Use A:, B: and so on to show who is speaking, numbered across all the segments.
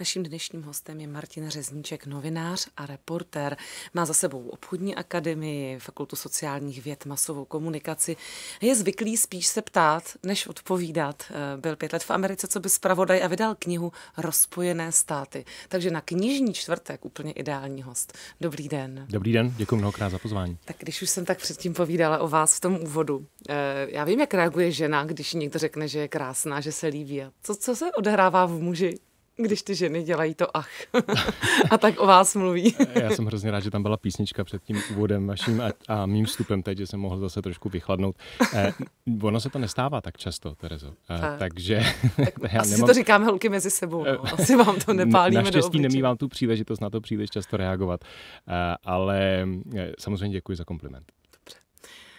A: Naším dnešním hostem je Martin Řezníček, novinář a reporter. Má za sebou obchodní akademii, fakultu sociálních věd, masovou komunikaci. Je zvyklý spíš se ptát, než odpovídat. Eh, byl pět let v Americe, co by zpravodaj a vydal knihu Rozpojené státy. Takže na knižní čtvrtek úplně ideální host. Dobrý den.
B: Dobrý den, děkuji mnohokrát za pozvání. Tak
A: když už jsem tak předtím povídala o vás v tom úvodu, eh, já vím, jak reaguje žena, když někdo řekne, že je krásná, že se líbí. co, co se odehrává v muži? Když ty ženy dělají to ach a tak o vás mluví. Já jsem
B: hrozně rád, že tam byla písnička před tím úvodem vaším a, a mým vstupem teď, že jsem mohl zase trošku vychladnout. Eh, ono se to nestává tak často, Terezo. Eh, tak. Takže... Tak já asi nemám... to
A: říkáme holky mezi sebou. No. Eh, asi vám to nepálíme Naštěstí
B: nemývám tu příležitost na to příliš často reagovat. Eh, ale eh, samozřejmě děkuji za kompliment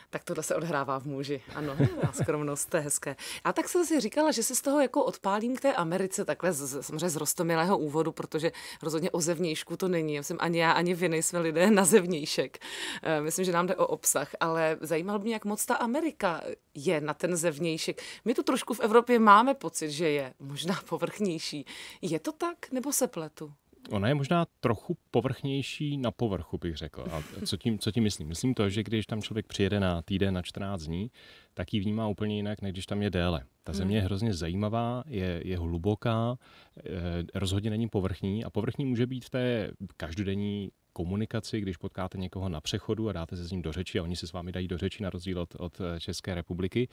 A: tak tohle se odhrává v muži. Ano, a skromnost, to je hezké. A tak jsem si říkala, že si z toho jako odpálím k té Americe, takhle z, samozřejmě z rostomilého úvodu, protože rozhodně o zevnějšku to není. Já jsem ani já, ani vy nejsme lidé na zevnějšek. Eh, myslím, že nám jde o obsah, ale zajímalo by mě, jak moc ta Amerika je na ten zevnějšek. My tu trošku v Evropě máme pocit, že je možná povrchnější. Je to tak, nebo se pletu?
B: Ona je možná trochu povrchnější na povrchu, bych řekl. A co tím, co tím myslím? Myslím to, že když tam člověk přijede na týden, na 14 dní, tak ji vnímá úplně jinak, než když tam je déle. Ta země je hmm. hrozně zajímavá, je, je hluboká, eh, rozhodně není povrchní a povrchní může být v té každodenní komunikaci, když potkáte někoho na přechodu a dáte se s ním do řeči a oni se s vámi dají do řeči na rozdíl od, od České republiky,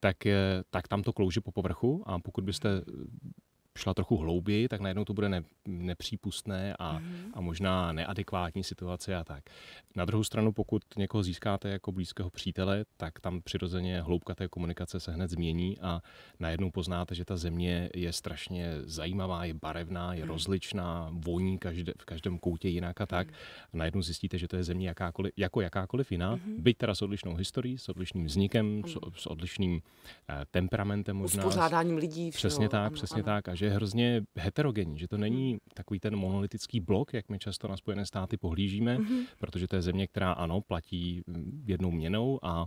B: tak, eh, tak tam to klouže po povrchu a pokud byste šla trochu hlouběji, tak najednou to bude ne, nepřípustné a, mm-hmm. a možná neadekvátní situace a tak. Na druhou stranu, pokud někoho získáte jako blízkého přítele, tak tam přirozeně hloubka té komunikace se hned změní a najednou poznáte, že ta země je strašně zajímavá, je barevná, je mm-hmm. rozličná, voní každé, v každém koutě jinak a tak. Mm-hmm. A najednou zjistíte, že to je země jakákoliv, jako jakákoliv jiná, mm-hmm. byť teda s odlišnou historií, s odlišným vznikem, mm-hmm. s, mhm. s odlišným eh, temperamentem možná. Uspořádáním
A: lidí. Přesně tak, ano, přesně ano.
B: tak. A že je hrozně heterogenní, že to mhm. není takový ten monolitický blok, jak my často na Spojené státy pohlížíme, mm-hmm. protože to je země, která ano, platí mm, jednou měnou a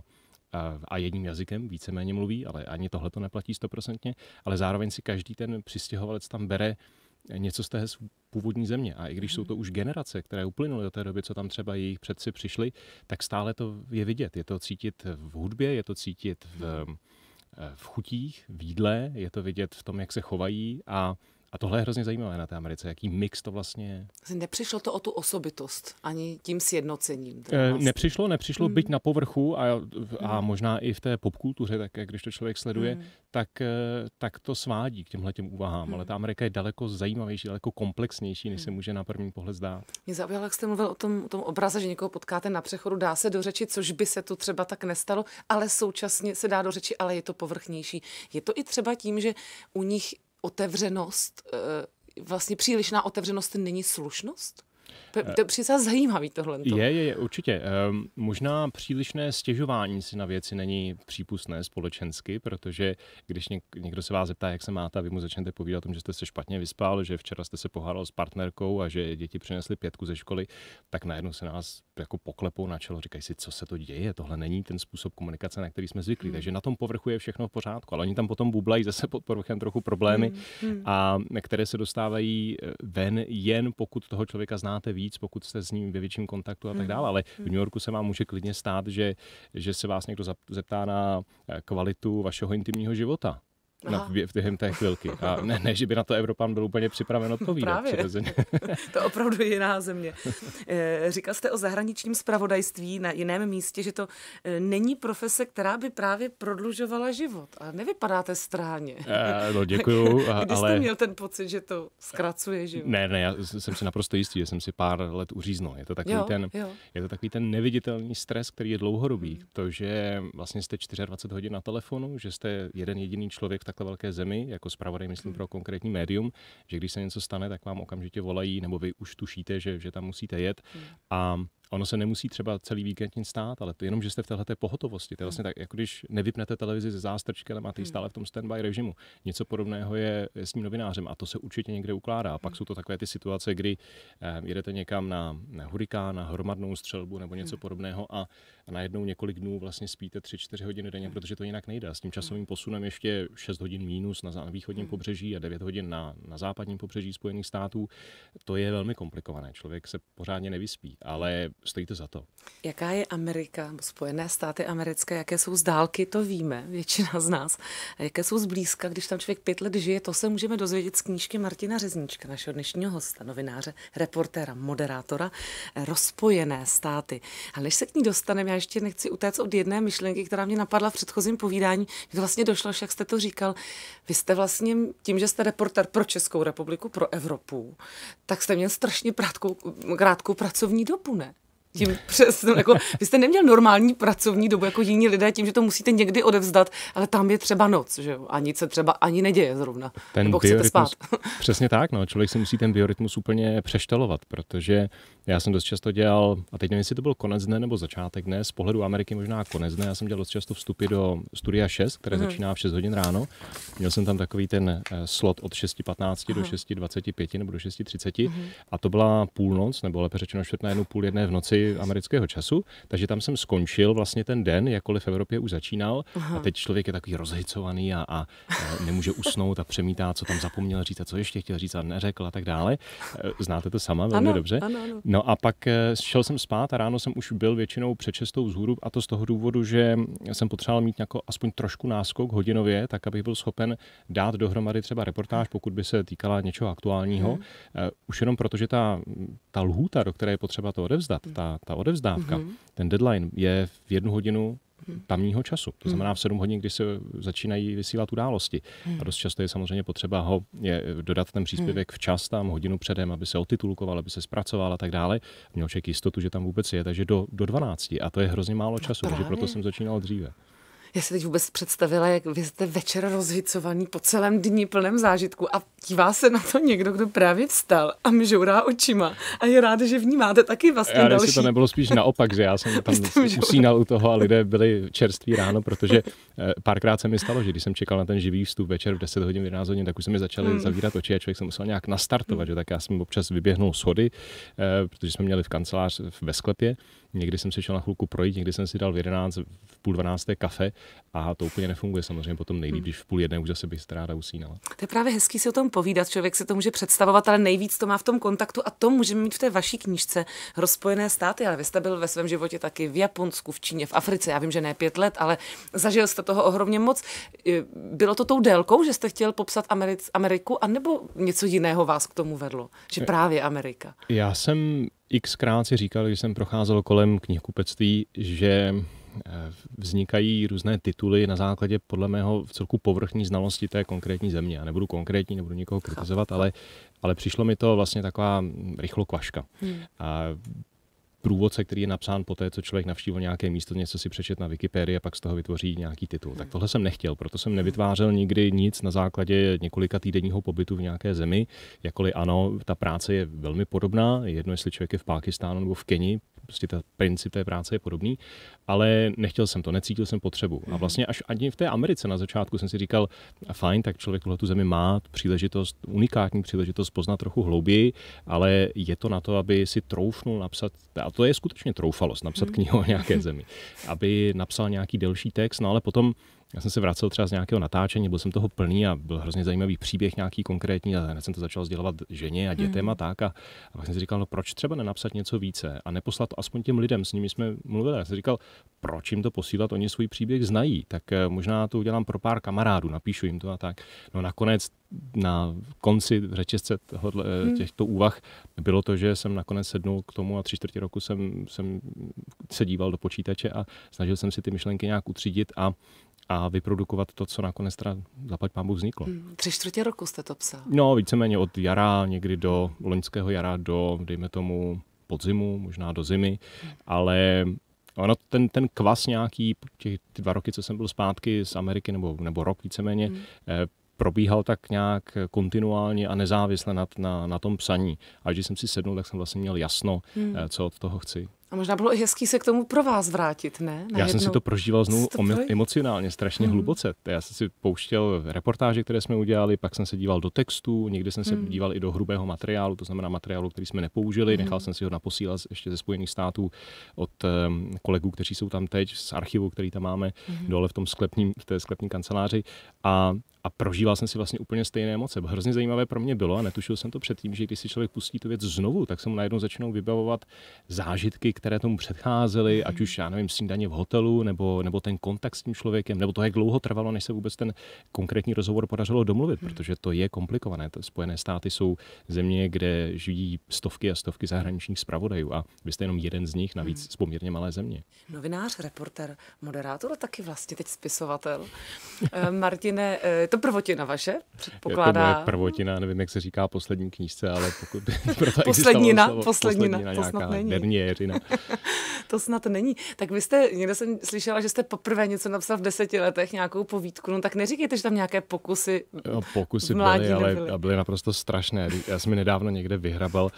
B: a jedním jazykem víceméně mluví, ale ani tohle to neplatí stoprocentně, ale zároveň si každý ten přistěhovalec tam bere něco z té původní země. A i když jsou mhm. to už generace, které uplynuly do té doby, co tam třeba jejich předci přišli, tak stále to je vidět. Je to cítit v hudbě, je to cítit v, v chutích, v jídle, je to vidět v tom, jak se chovají a a tohle je hrozně zajímavé na té Americe, jaký mix to vlastně je.
A: Nepřišlo to o tu osobitost, ani tím sjednocením. Eh, vlastně. Nepřišlo, nepřišlo, mm. být
B: na povrchu a, a mm. možná i v té popkultuře, tak když to člověk sleduje, mm. tak, eh, tak to svádí k těmhle těm úvahám. Mm. Ale hmm. ta Amerika je daleko zajímavější, daleko komplexnější, než mm. se hmm. může na první pohled zdát.
A: Mě zaujalo, jak jste mluvil o tom, o tom obraze, že někoho potkáte na přechodu, dá se dořečit, což by se tu třeba tak nestalo, ale současně se dá dořečit, ale je to povrchnější. Je to i třeba tím, že u nich otevřenost, eh, vlastně přílišná otevřenost není slušnost? To přece zajímavý tohle. Je,
B: je, je, určitě. Um, možná přílišné stěžování si na věci není přípustné společensky, protože když někdo se vás zeptá, jak se máte, a vy mu začnete povídat o tom, že jste se špatně vyspal, že včera jste se pohádal s partnerkou a že děti přinesly pětku ze školy, tak najednou se nás jako poklepou na čelo, říkají si, co se to děje, tohle není ten způsob komunikace, na který jsme zvyklí. Hmm. Takže na tom povrchu je všechno v pořádku, ale oni tam potom bublají zase pod povrchem trochu problémy, Hmm. hmm. a které se dostávají eh, ven jen pokud toho člověka znáte víc víc, pokud jste s ním ve větším kontaktu a tak hmm. dále. Ale v hmm. New Yorku se vám může klidně stát, že, že se vás někdo zeptá na eh, kvalitu vašeho intimního života na, během té chvilky. A ne, ne, že by na to Evropan byl úplně připraven odpovídat. Právě. Přirozeně.
A: to opravdu jiná země. Eh, říkal jste o zahraničním spravodajství na jiném místě, že to eh, není profese, která by právě prodlužovala život. A nevypadáte stráně. E, no děkuju. Kdy jste ale... měl ten pocit, že to zkracuje život?
B: Ne, ne, já jsem si naprosto jistý, že jsem si pár let uříznul. Je to takový, jo, ten, jo. Je to takový ten neviditelný stres, který je dlouhodobý. Hmm. To, že vlastně jste 24 hodin na telefonu, že jste jeden jediný člověk v takhle velké zemi, jako zpravodaj, myslím, hmm. pro konkrétní médium, že když se něco stane, tak vám okamžitě volají, nebo vy už tušíte, že, že tam musíte jet. Hmm. A ono se nemusí třeba celý víkend nic stát, ale to jenom, že jste v této pohotovosti. To je hmm. vlastně tak, jako když nevypnete televizi ze zástrčky, ale máte ji stále v tom standby režimu. Něco podobného je s tím novinářem a to se určitě někde ukládá. a Pak jsou to takové ty situace, kdy eh, jedete někam na, na hurikán, na hromadnou střelbu nebo něco podobného a a najednou několik dnů vlastně spíte 3-4 hodiny denně, protože to jinak nejde. S tím časovým posunem ještě 6 hodin mínus na východním hmm. pobřeží a 9 hodin na, na západním pobřeží Spojených států, to je velmi komplikované. Člověk se pořádně nevyspí, ale stojí to za to.
A: Jaká je Amerika, Spojené státy americké, jaké jsou z dálky, to víme, většina z nás. A jaké jsou zblízka, když tam člověk pět let žije, to se můžeme dozvědět z knížky Martina Řeznička, našeho dnešního hosta, novináře, reportéra, moderátora, rozpojené státy. A než se k ní dostaneme, já ještě nechci utéct od jedné myšlenky, která mě napadla v předchozím povídání. Mě to vlastně došlo, jak jste to říkal. Vy jste vlastně tím, že jste reporter pro Českou republiku, pro Evropu, tak jste měl strašně krátkou, krátkou pracovní dobu, ne? tím přes, no, jako, vy jste neměl normální pracovní dobu jako jiní lidé tím, že to musíte někdy odevzdat, ale tam je třeba noc, že jo? A nic se třeba ani neděje zrovna. Ten nebo chcete spát.
B: Přesně tak, no. Člověk si musí ten biorytmus úplně přeštelovat, protože já jsem dost často dělal, a teď nevím, jestli to byl konec dne nebo začátek dne, z pohledu Ameriky možná konec dne, já jsem dělal dost často vstupy do studia 6, které hmm. začíná v 6 hodin ráno. Měl jsem tam takový ten eh, slot od 6.15 do 6.25 nebo do 6.30 hmm. a to byla půlnoc, nebo lépe řečeno čtvrt na jednu půl jedné v noci amerického času, takže tam jsem skončil vlastně ten den, jakkoliv v Evropě už začínal. Aha. A teď člověk je takový rozhicovaný a, a e, nemůže usnout a přemítá, co tam zapomněl říct a co ještě chtěl říct a neřekl a tak dále. E, znáte to sama velmi ano, dobře. Ano, ano. No a pak e, šel jsem spát a ráno jsem už byl většinou před šestou vzhůru a to z toho důvodu, že jsem potřeboval mít jako aspoň trošku náskok hodinově, tak abych byl schopen dát dohromady třeba reportáž, pokud by se týkala něčeho aktuálního. Hmm. Už jenom proto, že ta, ta lhůta, do které je potřeba to odevzdat, hmm. ta ta, odevzdávka, mm-hmm. ten deadline je v jednu hodinu mhm. tamního času. To mhm. znamená v 7 hodin, kdy se začínají vysílat události. Mhm. A dost často je samozřejmě potřeba ho je, dodat ten příspěvek včas tam, hodinu předem, aby se otitulkoval, aby se zpracoval a tak dále. Měl člověk jistotu, že tam vůbec je, takže do, do 12. A to je hrozně málo no času, no takže proto jsem začínal dříve
A: já si teď vůbec představila, jak vy jste večer rozhicovaný po celém dní plném zážitku a dívá se na to někdo, kdo právě vstal a mi žourá očima a je rád, že vnímáte taky vlastně já další. to
B: nebylo spíš naopak, že já jsem tam usínal u toho a lidé byli čerství ráno, protože eh, párkrát se mi stalo, že když jsem čekal na ten živý vstup večer v 10 hodin, 11 hodin, tak už se mi začaly hmm. zavírat oči a člověk se musel nějak nastartovat, hmm. že tak já jsem občas vyběhnul schody, eh, protože jsme měli v kancelář ve sklepě Někdy jsem si šel na chvilku projít, někdy jsem si dal v 11, v půl 12 kafe a to úplně nefunguje. Samozřejmě potom nejlíp, hmm. když v půl jedné už zase bych stráda usínala.
A: To je právě hezký si o tom povídat, člověk si to může představovat, ale nejvíc to má v tom kontaktu a to můžeme mít v té vaší knížce Rozpojené státy, ale vy jste byl ve svém životě taky v Japonsku, v Číně, v Africe, já vím, že ne pět let, ale zažil jste toho ohromně moc. Eh, bylo to tou délkou, že jste chtěl popsat Ameriku, anebo něco jiného vás k tomu vedlo? Že eh. právě Amerika?
B: Já jsem xkrát si říkal, když jsem procházel kolem knihkupectví, že eh, vznikají různé tituly na základě podle mého v celku povrchní znalosti té konkrétní země. Já nebudu konkrétní, nebudu nikoho kritizovat, ale, ale přišlo mi to vlastně taková hm, rychlo kvaška. Hmm. A průvodce, který je napsán po té, co člověk navštívil nějaké místo, něco si přečet na Wikipedii a pak z toho vytvoří nějaký titul. Tak tohle jsem nechtěl, proto jsem nevytvářel nikdy nic na základě několika týdenního pobytu v nějaké zemi. Jakoli ano, ta práce je velmi podobná, jedno jestli člověk je v Pákistánu nebo v Keni, prostě ta princip té práce je podobný, ale nechtěl jsem to, necítil jsem potřebu. A mhm. vlastně až ani v té Americe na začátku jsem si říkal, fajn, tak člověk tuhle tu zemi má příležitost, unikátní příležitost poznat trochu hlouběji, ale je to na to, aby si troufnul napsat, a to je skutečně troufalost, napsat mhm. knihu o nějaké zemi, aby napsal nějaký delší text, no ale potom já jsem se vracel třeba z nějakého natáčení, byl jsem toho plný a byl hrozně zajímavý příběh nějaký konkrétní a hned jsem to začal sdělovat ženě a dětem hmm. a mhm. tak. A, a pak jsem si říkal, no proč třeba nenapsat něco více a neposlat to aspoň těm lidem, s nimi jsme mluvili. Já jsem říkal, proč jim to posílat, oni svůj příběh znají, tak eh, možná to udělám pro pár kamarádů, napíšu jim to a tak. No nakonec na konci řečesce tohohle, eh, hmm. těchto úvah bylo to, že jsem nakonec sednul k tomu a tři čtvrtě roku jsem, jsem se díval do počítače a snažil jsem si ty myšlenky nějak utřídit a a vyprodukovat to, co nakonec teda zaplať pámu vzniklo.
A: Hmm, tři čtvrtě roku jste to psal. No,
B: víceméně od jara, někdy do loňského jara, do, dejme tomu, podzimu, možná do zimy, hmm. ale ono, ten, ten kvas nějaký, těch, ty dva roky, co jsem byl zpátky z Ameriky, nebo, nebo rok víceméně, hmm. eh, probíhal tak nějak kontinuálně a nezávisle na, na, na tom psaní. A když jsem si sednul, tak jsem vlastně měl jasno, hmm. co od toho chci.
A: A možná bylo i hezký se k tomu pro vás vrátit, ne? Na Já jsem si to prožíval znovu
B: emocionálně, strašně hmm. hluboce. Já jsem si pouštěl reportáže, které jsme udělali, pak jsem se díval do textu, někdy jsem se hmm. díval i do hrubého materiálu, to znamená materiálu, který jsme nepoužili. Hmm. Nechal jsem si ho naposílat ještě ze Spojených států od um, kolegů, kteří jsou tam teď, z archivu, který tam máme hmm. dole v tom sklepním, v té sklepní kanceláři. A a prožíval jsem si vlastně úplně stejné emoce. Hrozně zajímavé pro mě bylo, a netušil jsem to předtím, že když si člověk pustí tu věc znovu, tak se mu najednou začnou vybavovat zážitky, které tomu předcházely, ať už, já nevím, snídaně v hotelu, nebo, nebo ten kontakt s tím člověkem, nebo to, jak dlouho trvalo, než se vůbec ten konkrétní rozhovor podařilo domluvit, hmm. protože to je komplikované. Spojené státy jsou země, kde žijí stovky a stovky zahraničních zpravodajů a vy jste jenom jeden z nich, navíc hmm. z poměrně malé země.
A: Novinář, reporter, moderátor, taky vlastně teď spisovatel. Eh, Martine, eh, to prvotina vaše? Jako předpokládá... Je to moje
B: prvotina, nevím, jak se říká poslední knížce, ale pokud by proto poslednina, slovo, poslednina, poslednina, to snad není.
A: to snad není. Tak vy jste, někde jsem slyšela, že jste poprvé něco napsal v deseti letech, nějakou povídku, no tak neříkejte, že tam nějaké pokusy jo,
B: Pokusy byly, byly, ale byly naprosto strašné. Já jsem mi nedávno někde vyhrabal,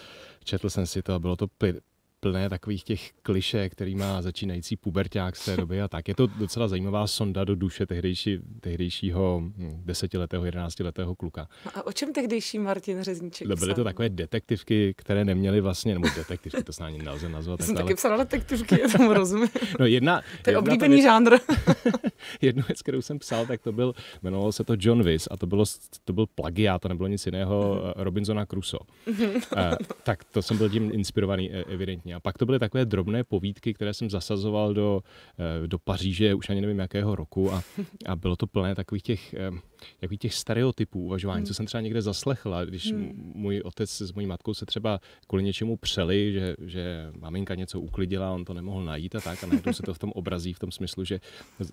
B: četl jsem si to a bylo to plné takových těch kliše, který má začínající puberták z té doby a tak. Je to docela zajímavá sonda do duše tehdejší, tehdejšího hm, desetiletého, jedenáctiletého kluka.
A: A o čem tehdejší Martin Řezníček psal? Byly to
B: takové detektivky, které neměly vlastně, nebo detektivky, to snad nelze nazvat. Já jsem taky psala
A: detektivky, já tomu rozumím.
B: No jedna, to je oblíbený jedna, žánr. jednu věc, kterou jsem psal, tak to byl, jmenovalo se to John Wiss a to, bylo, to byl plagiát, to nebylo nic jiného, mhm. eh, Robinsona Crusoe. Mhm. Eh, tak to jsem byl tím inspirovaný eh, evidentně. A pak to byly takové drobné povídky, které jsem zasazoval do, eh, do Paříže, už ani nevím jakého roku a, a bylo to plné takových těch eh, jakých těch stereotypů uvažování, hmm. co jsem třeba někde zaslechla, když hmm. můj otec s mojí matkou se třeba kvůli něčemu přeli, že, že maminka něco uklidila, on to nemohl najít a tak a najednou se to v tom obrazí v tom smyslu, že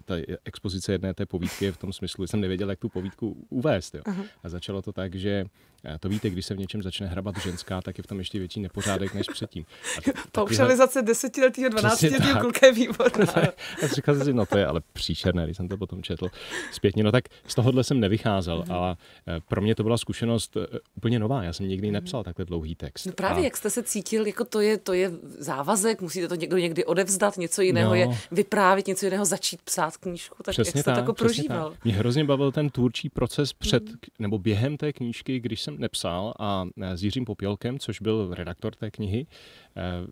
B: ta expozice jedné té povídky je v tom smyslu, že jsem nevěděl, jak tu povídku uvést. Jo. A začalo to tak, že eh, to víte, když se v něčem začne hrabat ženská, tak je v tom ještě větší nepořádek než předtím. A Paušalizace desetiletého, dvanáctiletého kluka je výborná. a říkal jsem si, no to je ale příšerné, když jsem to potom četl zpětně. No tak z tohohle jsem nevycházel. Mm-hmm. ale eh, pro mě to byla zkušenost eh, úplně nová. Já jsem nikdy mm-hmm. nepsal takhle dlouhý text. No právě, a... jak
A: jste se cítil, jako to je, to je závazek, musíte to někdo někdy odevzdat, něco jiného no. je vyprávět, něco jiného začít psát knížku, tak přesně jak jste tak, to jako prožíval? Tak. Mě
B: hrozně bavil ten tvůrčí proces mhm. před, mm-hmm. nebo během té knížky, když jsem nepsal a eh, s Jiřím Popělkem, což byl redaktor té knihy,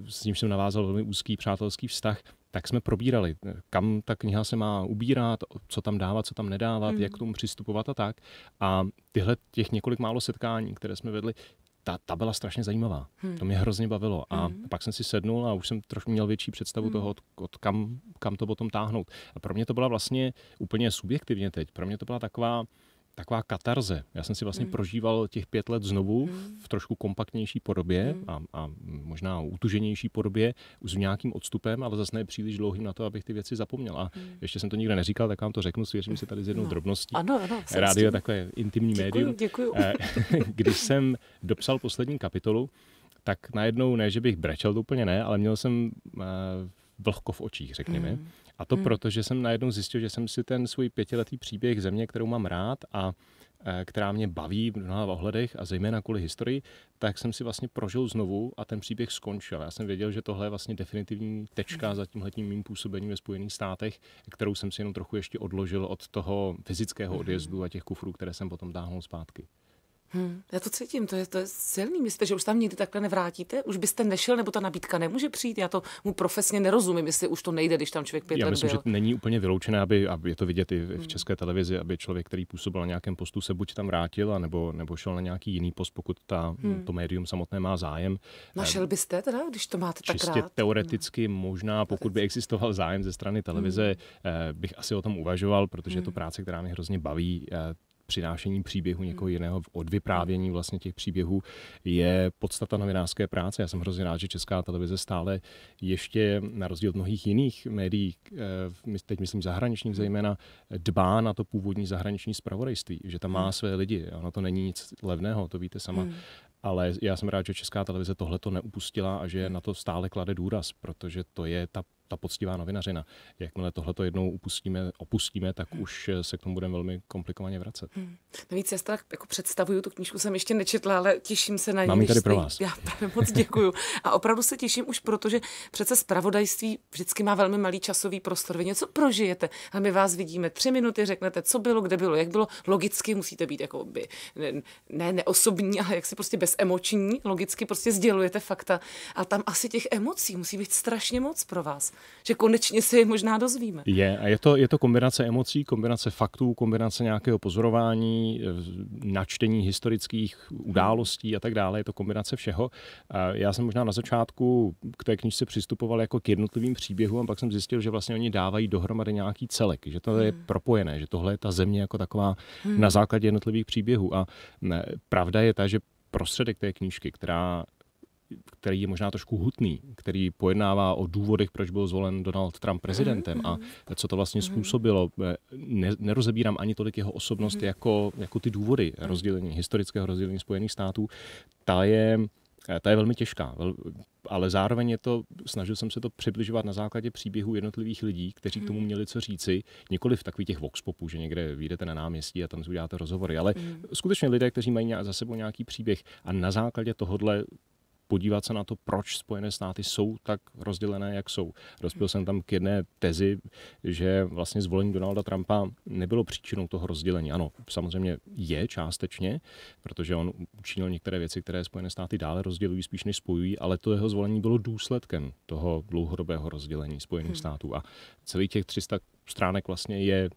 B: s ním jsem navázal velmi úzký přátelský vztah, tak jsme probírali, kam ta kniha se má ubírat, co tam dávat, co tam nedávat, mm. jak k tomu přistupovat a tak. A tyhle těch několik málo setkání, které jsme vedli, ta, ta byla strašně zajímavá. Hmm. To mě hrozně bavilo. A hmm. pak jsem si sednul a už jsem trošku měl větší představu hmm. toho, od, od kam, kam to potom táhnout. A pro mě to byla vlastně úplně subjektivně teď. Pro mě to byla taková taková katarze. Já jsem si vlastně mm. prožíval těch pět let znovu mm. v trošku kompaktnější podobě mm. a, a možná utuženější podobě s nějakým odstupem, ale zase ne příliš dlouhým na to, abych ty věci zapomněl. A mm. ještě jsem to nikde neříkal, tak vám to řeknu, svěřím se tady s jednou no. drobností. Ano, ano. Rádio je takové intimní děkuju, médium. Děkuju. Eh, když jsem dopsal poslední kapitolu, tak najednou ne, že bych brečel, to úplně ne, ale měl jsem eh, vlhko v očích, řekněme. Mm. A to hmm. proto, že jsem najednou zjistil, že jsem si ten svůj pětiletý příběh země, kterou mám rád a e, která mě baví v mnoha ohledech a zejména kvůli historii, tak jsem si vlastně prožil znovu a ten příběh skončil. Já jsem věděl, že tohle je vlastně definitivní tečka hmm. za tímhletím mým působením ve Spojených státech, kterou jsem si jenom trochu ještě odložil od toho fyzického hmm. odjezdu a těch kufrů, které jsem potom táhnul zpátky.
A: Hmm, já to cítím, to je, to je silný. Myslíte, že už tam nikdy takhle nevrátíte? Už byste nešel, nebo ta nabídka nemůže přijít? Já to mu profesně nerozumím, jestli už to nejde, když tam člověk pět Já let myslím, byl.
B: že není úplně vyloučené, aby, aby je to vidět i v hmm. české televizi, aby člověk, který působil na nějakém postu, se buď tam vrátil, anebo, nebo šel na nějaký jiný post, pokud ta, hmm. to médium samotné má zájem. Našel no,
A: byste teda, když to máte tak Čistě rád?
B: teoreticky hmm. možná, pokud by existoval zájem ze strany televize, hmm. bych asi o tom uvažoval, protože hmm. je to hm. práce, která mě hrozně baví. Eh, přinášení příběhu někoho hmm. jiného, od vyprávění hmm. vlastně těch příběhů je podstata novinářské práce. Já jsem hrozně rád, že Česká televize stále ještě na rozdíl od mnohých jiných médií, eh, teď myslím zahraničních hmm. zejména, dbá na to původní zahraniční zpravodajství, že tam má své lidi. Ono to není nic levného, to víte sama. Hmm. Ale já jsem rád, že Česká televize tohle to neupustila a že na to stále klade důraz, protože to je ta, ta poctivá novinařina. Jakmile tohle to jednou upustíme, opustíme, tak už se k tomu budeme velmi komplikovaně vracet.
A: Hmm. Navíc já si tak jako představuju, tu knížku jsem ještě nečetla, ale těším se na ní. Mám ji tady pro vás. Já právě moc děkuju. A opravdu se těším už protože přece zpravodajství vždycky má velmi malý časový prostor. Vy něco prožijete, ale my vás vidíme tři minuty, řeknete, co bylo, kde bylo, jak bylo. Logicky musíte být jako by, ne, ne neosobní, ale jak si prostě bez bezemoční, logicky prostě sdělujete fakta. A tam asi těch emocí musí být strašně moc pro vás, že konečně se je možná dozvíme.
B: Je, a je to, je to kombinace emocí, kombinace faktů, kombinace nějakého pozorování, eh, načtení historických událostí a tak dále. Je to kombinace všeho. Já jsem možná na začátku k té knižce přistupoval jako k jednotlivým příběhům, a pak jsem zjistil, že vlastně oni dávají dohromady nějaký celek, že to je hmm. propojené, že tohle je ta země jako taková hmm. na základě jednotlivých příběhů. A ne, pravda je ta, že prostředek té knížky, která který je možná trošku hutný, který pojednává o důvodech, proč byl zvolen Donald Trump prezidentem mhm, mhm. a co to vlastně mhm. způsobilo. Ne, nerozebírám ani tolik jeho osobnost jako, jako ty důvody rozdělení, historického rozdělení Spojených států. Ta je Eh, ta je velmi těžká, ale zároveň je to, snažil jsem se to přibližovat na základě příběhů jednotlivých lidí, kteří k tomu hmm. měli co říci, nikoli v takových těch voxpopů, že někde vyjdete na náměstí a tam si uděláte rozhovory, ale hmm. skutečně lidé, kteří mají za sebou nějaký příběh a na základě tohohle podívat se na to, proč Spojené státy jsou tak rozdělené, jak jsou. Rozpěl jsem tam k jedné tezi, že vlastně zvolení Donalda Trumpa nebylo příčinou toho rozdělení. Ano, samozřejmě je částečně, protože on učinil některé věci, které Spojené státy dále rozdělují, spíš než spojují, ale to jeho zvolení bylo důsledkem toho dlouhodobého rozdělení Spojených hmm. států. A celý těch 300 stránek vlastně je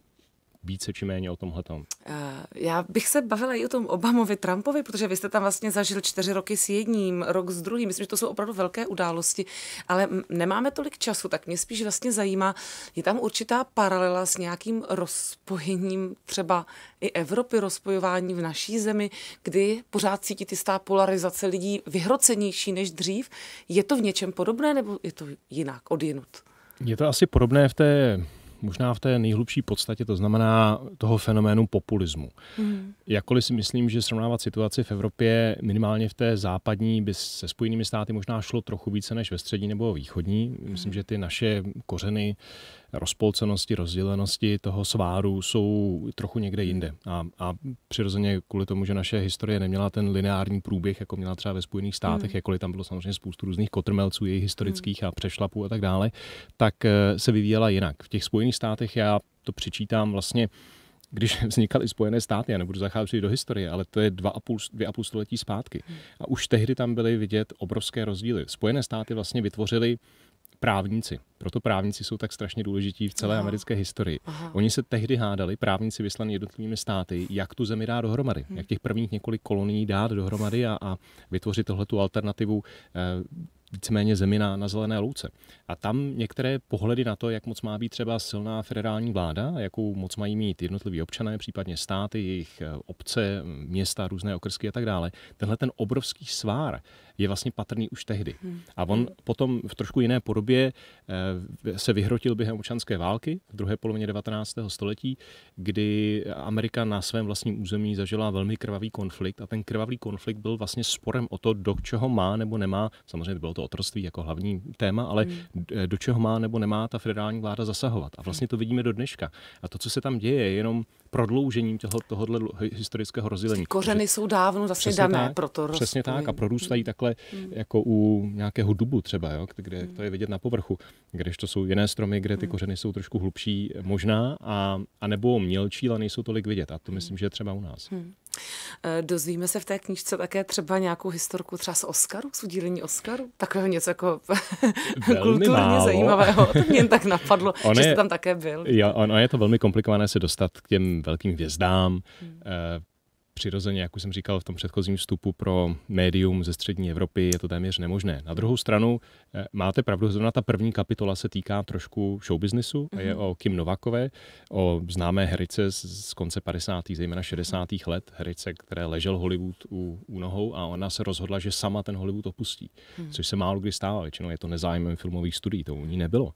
B: více či méně o tomhle
A: eh, Já bych se bavila i o tom Obamovi, Trumpovi, protože vy jste tam vlastně zažil čtyři roky s jedním, rok s druhým. Myslím, že to jsou opravdu velké události, ale nemáme tolik času, tak mě spíš vlastně zajímá, je tam určitá paralela s nějakým rozpojením třeba i Evropy, rozpojování v naší zemi, kdy pořád ty stá polarizace lidí vyhrocenější než dřív. Je to v něčem podobné nebo je to jinak, odjinut? Je
B: to asi podobné v té možná v té nejhlubší podstatě, to znamená toho fenoménu populismu. Mm. Jakkoliv si myslím, že srovnávat situaci v Evropě, minimálně v té západní, by se spojenými státy možná šlo trochu více než ve střední nebo východní. Myslím, mm-hmm. že ty naše kořeny rozpolcenosti, rozdělenosti toho sváru jsou trochu někde jinde. A, a přirozeně kvůli tomu, že naše historie neměla ten lineární průběh, jako měla třeba ve Spojených státech, mm. jakkoliv tam bylo samozřejmě spoustu různých kotrmelců, jejich historických mm. a přešlapů a tak dále, tak eh, se vyvíjela jinak. V těch Spojených státech já to přičítám vlastně když vznikaly Spojené státy, já nebudu zacházet do historie, ale to je dva a půl, dvě a půl století zpátky. Mm. A už tehdy tam byly vidět obrovské rozdíly. Spojené státy vlastně vytvořily právníci. Proto právníci jsou tak strašně důležití v celé Aha. americké historii. Aha. Oni se tehdy hádali, právníci vyslaní jednotlivými státy, jak tu zemi dá dohromady, hmm. jak těch prvních několik kolonií dát dohromady a, a vytvořit tohletu tu alternativu. Eh, víceméně zemi na, na zelené louce. A tam některé pohledy na to, jak moc má být třeba silná federální vláda, jakou moc mají mít jednotliví občané, případně státy, jejich eh, obce, města, různé okrsky a tak dále. Tenhle ten obrovský svár je vlastně patrný už tehdy. Hmm. A on potom v trošku jiné podobě eh, se vyhrotil během občanské války v druhé polovině 19. století, kdy Amerika na svém vlastním území zažila velmi krvavý konflikt a ten krvavý konflikt byl vlastně sporem o to, do čeho má nebo nemá, samozřejmě bylo to to otroctví jako hlavní téma, ale hmm. do čeho má nebo nemá ta federální vláda zasahovat. A vlastně to vidíme do dneška. A to, co se tam děje, je jenom prodloužením tohohle historického rozdělení. Kořeny
A: jsou dávno zase přesně dané, tak, proto Přesně tak
B: a prorůstají mm-hmm. takhle mm-hmm. jako u nějakého dubu třeba, jo, kde to je vidět na povrchu. Když to jsou jiné stromy, kde ty mm-hmm. kořeny jsou trošku hlubší možná, a, a nebo mělčí, ale nejsou tolik vidět. A to myslím, že je třeba u nás.
A: Hmm. Dozvíme se v té knižce také třeba nějakou historku třeba z Oscaru, z udílení Oscaru? Takového něco jako velmi kulturně málo. zajímavého. To mě jen tak napadlo, on že jste tam také byl. Jo,
B: ono je to velmi komplikované se dostat k těm velkým hvězdám. Hmm. Eh, přirozeně, jak už jsem říkal v tom předchozím vstupu pro médium ze střední Evropy, je to téměř nemožné. Na druhou stranu, eh, máte pravdu, zrovna ta první kapitola se týká trošku showbiznisu, mm-hmm. je mhm. o Kim Novakové, o známé herice z konce 50. zejména 60. let, herice, které ležel Hollywood u, u nohou a ona se rozhodla, že sama ten Hollywood opustí, mm-hmm. což se málo kdy stává, většinou je to nezájmem filmových studií, to u ní nebylo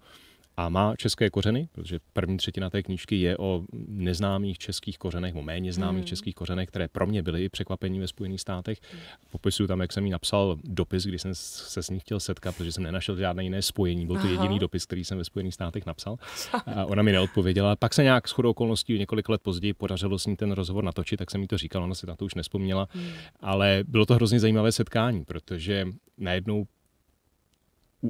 B: a má české kořeny, protože první třetina té knížky je o neznámých českých kořenech, o méně známých mm. českých kořenech, které pro mě byly i překvapení ve Spojených státech. Popisuju tam, jak jsem jí napsal dopis, když jsem se s ní chtěl setkat, protože jsem nenašel žádné jiné spojení. Byl to Aha. jediný dopis, který jsem ve Spojených státech napsal. A ona mi neodpověděla. Pak se nějak shodou okolností několik let později podařilo s ní ten rozhovor natočit, tak jsem jí to říkal, ona si na to už nespomněla. Mm. Ale bylo to hrozně zajímavé setkání, protože najednou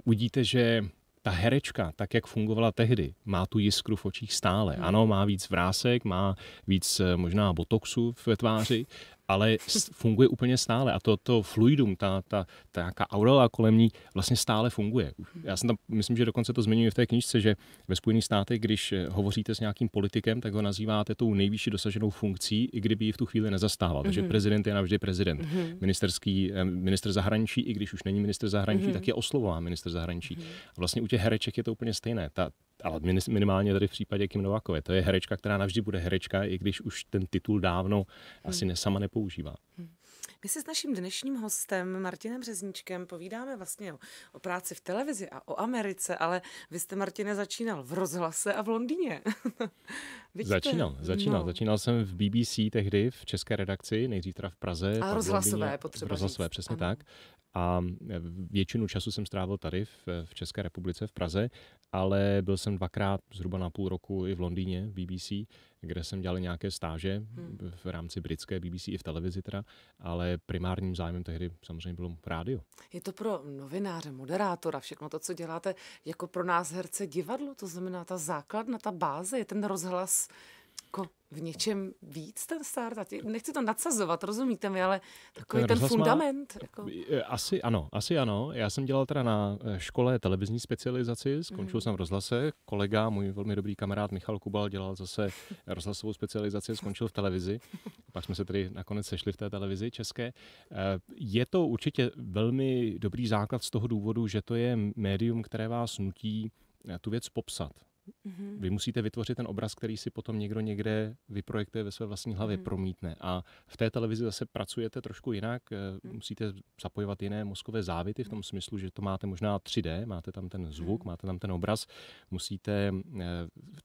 B: uvidíte, že ta herečka, tak jak fungovala tehdy, má tu jiskru v očích stále. Hmm. Ano, má víc vrásek, má víc eh, možná botoxu ve tváři, ale funguje úplně stále a to, to fluidum, ta, ta, ta nějaká aurela kolem ní vlastně stále funguje. Já jsem tam, myslím, že dokonce to zmiňuji v té knižce, že ve Spojených státech, když eh, hovoříte s nějakým politikem, tak ho nazýváte tou nejvyšší dosaženou funkcí, i kdyby ji v tu chvíli nezastával. Mm-hmm. Takže mhm. prezident je navždy prezident. Mm-hmm. Ministerský, eh, minister zahraničí, i když už není minister zahraničí, mm-hmm. tak je oslovován minister zahraničí. Mm-hmm. A vlastně u těch hereček je to úplně stejné. Ta, ale minimálně tady v případě Kim Novakové. To je herečka, která navždy bude herečka, i když už ten titul dávno hmm. asi sama nepoužívá. Hmm.
A: My se s naším dnešním hostem Martinem Řezničkem povídáme vlastně o, o práci v televizi a o Americe, ale vy jste, Martine, začínal v rozhlase a v Londýně. začínal, začínal. No.
B: Začínal jsem v BBC tehdy, v české redakci, nejdřív teda v Praze. A rozhlasové, potřeba V rozhlasové, říct. přesně ano. tak a eh, většinu času jsem strávil tady v, eh, v České republice, v Praze, ale byl jsem dvakrát zhruba na půl roku i v Londýně, v BBC, kde jsem dělal nějaké stáže hmm. v rámci britské BBC i v televizi teda, ale primárním zájmem tehdy samozřejmě bylo rádio.
A: Je to pro novináře, moderátora, všechno to, co děláte, jako pro nás herce divadlo, to znamená ta základna, ta báze, je ten rozhlas jako v něčem víc ten start? Nechci to nadsazovat, rozumíte mi, ale takový ten, ten fundament. Má,
B: jako. Asi ano, asi ano. Já jsem dělal teda na eh, škole televizní specializaci, skončil mm. jsem v rozhlase. Kolega, můj velmi dobrý kamarád Michal Kubal dělal zase rozhlasovou specializaci, skončil v televizi. Pak jsme se tedy nakonec sešli v té televizi české. Eh, je to určitě velmi dobrý základ z toho důvodu, že to je médium, které vás nutí eh, tu věc popsat Mm-hmm. Vy musíte vytvořit ten obraz, který si potom někdo někde vyprojektuje ve své vlastní hlavě, mm-hmm. promítne. A v té televizi zase pracujete trošku jinak, mm-hmm. musíte zapojovat jiné mozkové závity v tom mm. smyslu, že to máte možná 3D, máte tam ten zvuk, mm-hmm. máte tam ten obraz, musíte eh,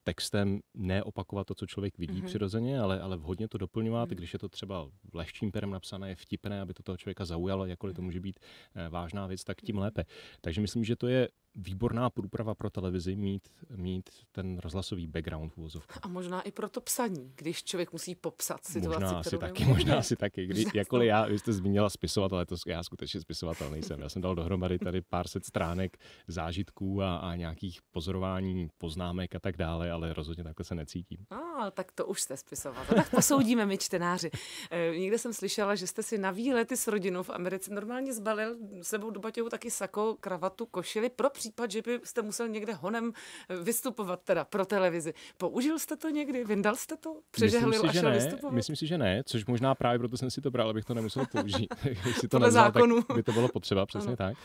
B: textem neopakovat to, co člověk vidí mm-hmm. přirozeně, ale, ale vhodně to doplňovat, mm-hmm. když je to třeba lehčím perem napsané, je vtipné, aby to toho člověka zaujalo, jakkoliv to mm-hmm. může být eh, vážná věc, tak tím mm-hmm. lépe. Takže myslím, že to je výborná průprava pro televizi mít, mít ten rozhlasový background v uvozovku.
A: A možná i pro to psaní, když člověk musí popsat situaci, možná asi taky, Možná asi taky, když, jakkoliv já,
B: vy jste zmínila ale to já skutečně spisovatel nejsem. Já jsem dal dohromady tady pár set stránek zážitků a, a nějakých pozorování, poznámek a tak dále, ale rozhodně takhle se necítím.
A: No, a, tak to už jste spisovatel. Tak posoudíme my čtenáři. E, někde jsem slyšela, že jste si na výlety s rodinou v Americe normálně zbalil sebou do taky sako, kravatu, košili pro případ, že byste musel někde honem eh, vystupovat teda pro televizi. Použil jste to někdy? Vyndal jste to? Přežehlil myslím si, a šel že ne. vystupovat? Myslím
B: si, že ne, což možná právě proto jsem si to bral, abych to nemusel použít. si to nevzal, zákonu. tak by to bylo potřeba, přesně ano. tak.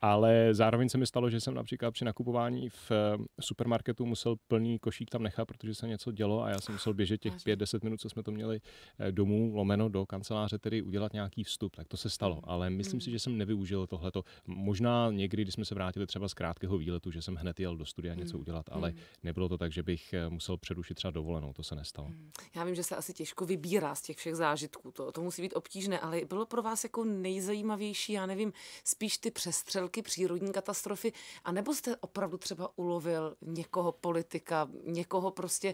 B: Ale zároveň se mi stalo, že jsem například při nakupování v eh, supermarketu musel plný košík tam nechat, protože se něco dělo a já jsem musel běžet těch 5-10 minut, co jsme to měli eh, domů, lomeno do kanceláře, tedy udělat nějaký vstup. Tak to se stalo, ale myslím hmm. si, že jsem nevyužil tohleto. Možná někdy, když jsme se vrátili třeba z krátkého výletu, že jsem hned jel do studia hmm. něco udělat, ale hmm. nebylo to tak, že bych eh, musel přerušit třeba dovolenou, to se nestalo. Hmm.
A: Já vím, že se asi těžko vybírá z těch všech zážitků, to, to musí být obtížné, ale bylo pro vás jako nejzajímavější, já nevím, spíš ty přestřelky, přírodní katastrofy, anebo jste opravdu třeba ulovil někoho politika, někoho prostě,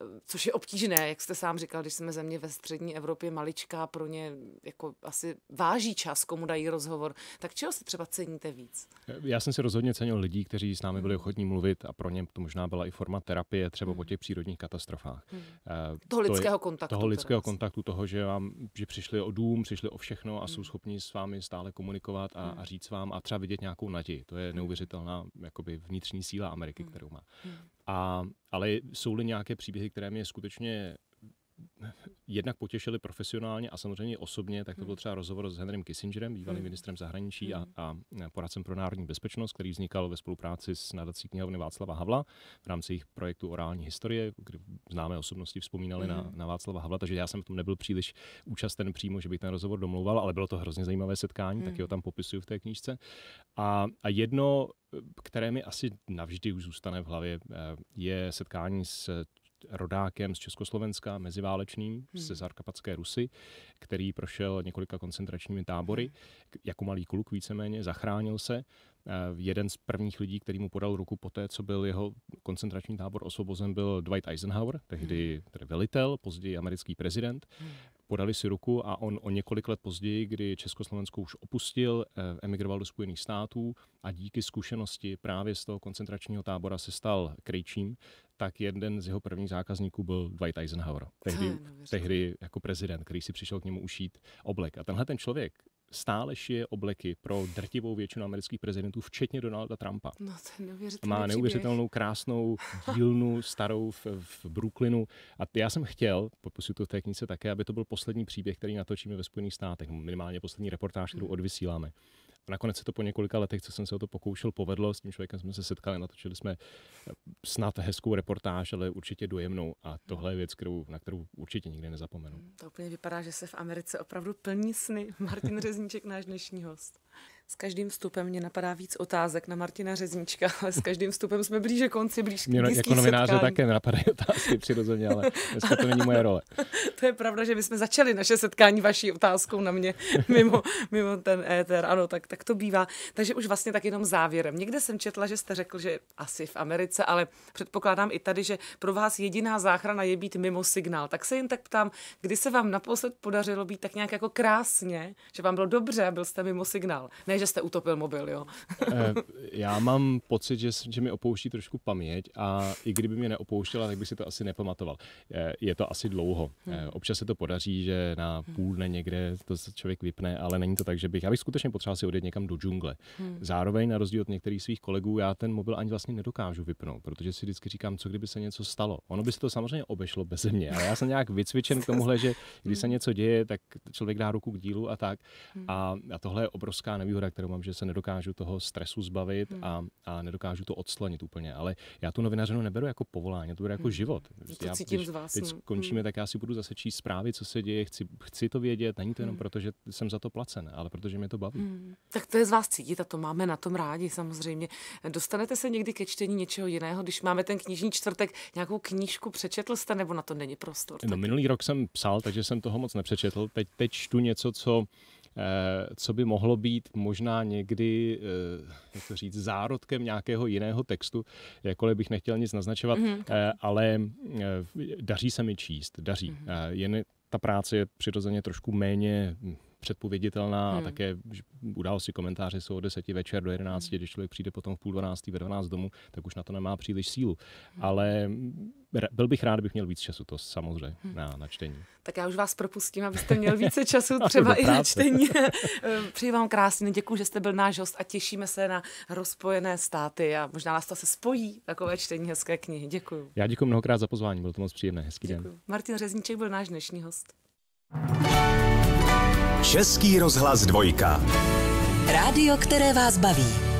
A: eh, což je obtížné, jak jste sám říkal, když jsme země ve střední Evropě maličká, pro ně jako asi váží čas, komu dají rozhovor. Tak čeho se třeba ceníte víc?
B: Já jsem si rozhodně cenil měl lidí, kteří s námi byli hmm. ochotní mluvit a pro ně to možná byla i forma terapie třeba po hmm. těch přírodních katastrofách. Hmm. Eh, toho to lidského je, kontaktu. Toho lidského teda. Vlastně. kontaktu, toho, že, vám, že přišli o dům, přišli o všechno a hmm. jsou schopni s vámi stále komunikovat a, hmm. a říct vám a třeba vidět nějakou naději. To je hmm. neuvěřitelná jakoby vnitřní síla Ameriky, hmm. kterou má. Hmm. A, ale jsou-li nějaké příběhy, které mě skutečně jednak potěšili profesionálně a samozřejmě osobně, tak to byl hmm. třeba rozhovor s Henrym Kissingerem, bývalým hmm. ministrem zahraničí a, hmm. a poradcem pro národní bezpečnost, který vznikal ve spolupráci s nadací knihovny Václava Havla v rámci jejich projektu Orální historie, kdy známé osobnosti vzpomínali hmm. na, na Václava Havla, takže já jsem v tom nebyl příliš účasten přímo, že bych ten rozhovor domlouval, ale bylo to hrozně zajímavé setkání, hmm. tak ho tam popisuju v té knížce. A, a jedno které mi asi navždy už zůstane v hlavě, eh, je setkání s rodákem z Československa meziválečným, hmm. ze Zarkapatské Rusy, který prošel několika koncentračními tábory, hmm. jako malý kluk víceméně, zachránil se. Eh, jeden z prvních lidí, který mu podal ruku po té, co byl jeho koncentrační tábor osvobozen, byl Dwight Eisenhower, tehdy hmm. tedy velitel, později americký prezident. Hmm. Podali si ruku a on o několik let později, kdy Československo už opustil, eh, emigroval do Spojených států a díky zkušenosti právě z toho koncentračního tábora se stal krejčím, tak jeden z jeho prvních zákazníků byl Dwight Eisenhower, tehdy, tehdy jako prezident, který si přišel k němu ušít oblek. A tenhle ten člověk stále šije obleky pro drtivou většinu amerických prezidentů, včetně Donalda Trumpa. No,
A: to je neuvěřitelný Má neuvěřitelnou,
B: příběh. krásnou dílnu starou v, v Brooklynu. A já jsem chtěl, popisuju to v té knize také, aby to byl poslední příběh, který natočíme ve Spojených státech, minimálně poslední reportáž, kterou hmm. odvysíláme. A Nakonec se to po několika letech, co jsem se o to pokoušel, povedlo. S tím člověkem jsme se setkali, natočili jsme eh, snad hezkou reportáž, ale určitě dojemnou. A tohle je věc, kterou, na kterou určitě nikdy nezapomenu.
A: To úplně vypadá, že se v Americe opravdu plní sny. Martin Řezníček, náš dnešní host. S každým vstupem mě napadá víc otázek na Martina Řeznička, ale s každým vstupem jsme blíže konci, blíž Mě jako novináře setkání. také napadají
B: otázky přirozeně, ale dneska to není moje role.
A: to je pravda, že my jsme začali naše setkání vaší otázkou na mě mimo, mimo ten éter. Ano, tak, tak to bývá. Takže už vlastně tak jenom závěrem. Někde jsem četla, že jste řekl, že asi v Americe, ale předpokládám i tady, že pro vás jediná záchrana je být mimo signál. Tak se jen tak ptám, kdy se vám naposled podařilo být tak nějak jako krásně, že vám bylo dobře a byl jste mimo signál. Ne ne, že jste utopil mobil, jo. Eh, já
B: mám pocit, že, že mi opouští trošku paměť a i kdyby mě neopouštěla, tak bych si to asi nepamatoval. Eh, je to asi dlouho. Eh, hmm. Občas se to podaří, že na hmm. půl dne někde to člověk vypne, ale není to tak, že bych, já bych skutečně potřeboval si odjet někam do džungle. Hmm. Zároveň, na rozdíl od některých svých kolegů, já ten mobil ani vlastně nedokážu vypnout, protože si vždycky říkám, co kdyby se něco stalo. Ono by se to samozřejmě obešlo bez mě, ale já jsem nějak vycvičen k tomuhle, že když se hmm. něco děje, tak člověk dá ruku k dílu a tak. Hmm. A, a tohle je obrovská nevýhoda výhoda, kterou mám, že se nedokážu toho stresu zbavit hmm. a, a nedokážu to odslanit úplně. Ale já tu novinařinu neberu jako povolání, to beru jako hmm. život. To prostě cítím když z vás. Teď no. skončíme, hmm. tak já si budu zase číst zprávy, co se děje, chci, chci to vědět. Není to jenom hmm. proto, že jsem za to placen, ale protože mě to baví. Hmm.
A: Tak to je z vás cítit a to máme na tom rádi samozřejmě. Dostanete se někdy ke čtení něčeho jiného, když máme ten knižní čtvrtek, nějakou knížku přečetl jste nebo na to není prostor? No,
B: minulý rok jsem psal, takže jsem toho moc nepřečetl. Teď, teď čtu něco, co Eh, co by mohlo být možná někdy, eh, jak to říct, zárodkem nějakého jiného textu, jakkoliv bych nechtěl nic naznačovat, mm-hmm. ale daří se mi číst, daří. Mm-hmm. Jen ta práce je přirozeně trošku méně hm, předpověditelná hmm. a také události komentáře jsou od 10 večer do 11, hmm. když člověk přijde potom v půl 12, ve 12 domů, tak už na to nemá příliš sílu. Hmm. Ale byl bych rád, bych měl víc času, to samozřejmě, hmm. na, na čtení.
A: Tak já už vás propustím, abyste měl více času no, třeba i na čtení. Ehm, přeji vám krásně, děkuji, že jste byl náš host a těšíme se na rozpojené státy a možná nás to se spojí, takové čtení hezké knihy. Děkuji.
B: Já děkuji mnohokrát za pozvání, bylo to moc příjemné, hezký děkuju. den.
A: Martin Řezníček byl náš dnešní host. thank
B: you Český rozhlas dvojka.
A: Rádio, které vás baví.